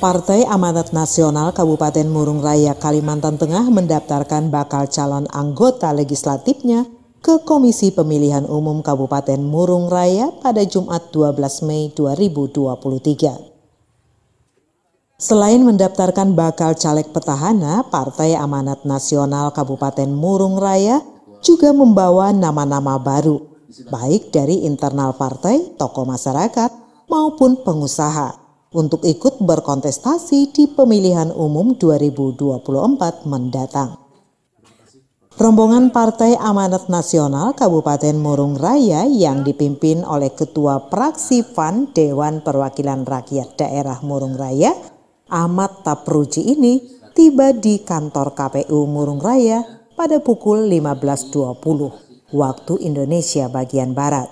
Partai Amanat Nasional Kabupaten Murung Raya Kalimantan Tengah mendaftarkan bakal calon anggota legislatifnya ke Komisi Pemilihan Umum Kabupaten Murung Raya pada Jumat 12 Mei 2023. Selain mendaftarkan bakal caleg petahana, Partai Amanat Nasional Kabupaten Murung Raya juga membawa nama-nama baru baik dari internal partai, tokoh masyarakat, maupun pengusaha untuk ikut berkontestasi di pemilihan umum 2024 mendatang. Rombongan Partai Amanat Nasional Kabupaten Murung Raya yang dipimpin oleh Ketua Praksi fan Dewan Perwakilan Rakyat Daerah Murung Raya, Ahmad Tapruji ini tiba di kantor KPU Murung Raya pada pukul waktu Indonesia bagian Barat.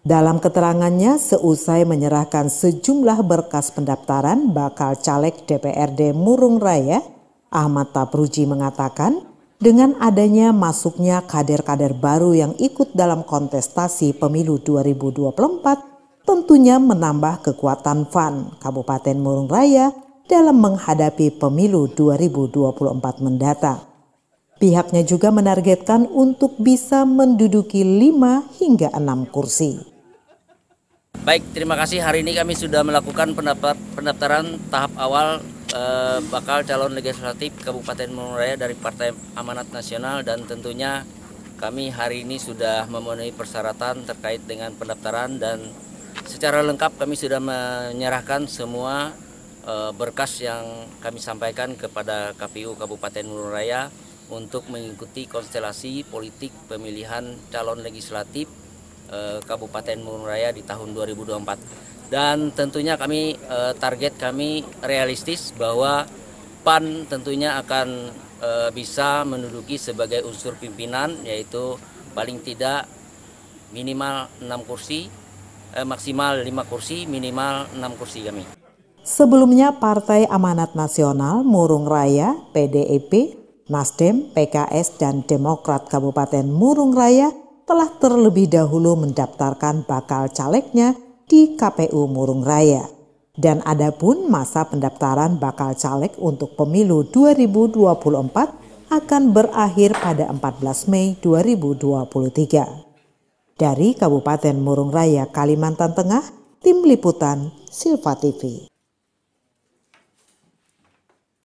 Dalam keterangannya, seusai menyerahkan sejumlah berkas pendaftaran bakal caleg DPRD Murung Raya, Ahmad Tapruji mengatakan, dengan adanya masuknya kader-kader baru yang ikut dalam kontestasi pemilu 2024, tentunya menambah kekuatan FAN Kabupaten Murung Raya dalam menghadapi pemilu 2024 mendatang. Pihaknya juga menargetkan untuk bisa menduduki 5 hingga 6 kursi. Baik, terima kasih. Hari ini kami sudah melakukan pendaftaran tahap awal eh, bakal calon legislatif Kabupaten Morowaya dari Partai Amanat Nasional dan tentunya kami hari ini sudah memenuhi persyaratan terkait dengan pendaftaran dan secara lengkap kami sudah menyerahkan semua eh, berkas yang kami sampaikan kepada KPU Kabupaten Morowaya untuk mengikuti konstelasi politik pemilihan calon legislatif eh, Kabupaten Murung di tahun 2024. Dan tentunya kami eh, target kami realistis bahwa PAN tentunya akan eh, bisa menduduki sebagai unsur pimpinan yaitu paling tidak minimal 6 kursi, eh, maksimal 5 kursi, minimal 6 kursi kami. Sebelumnya Partai Amanat Nasional Murung Raya PDIP Nasdem, PKS, dan Demokrat Kabupaten Murung Raya telah terlebih dahulu mendaftarkan bakal calegnya di KPU Murung Raya. Dan adapun masa pendaftaran bakal caleg untuk pemilu 2024 akan berakhir pada 14 Mei 2023. Dari Kabupaten Murung Raya, Kalimantan Tengah, Tim Liputan Silva TV.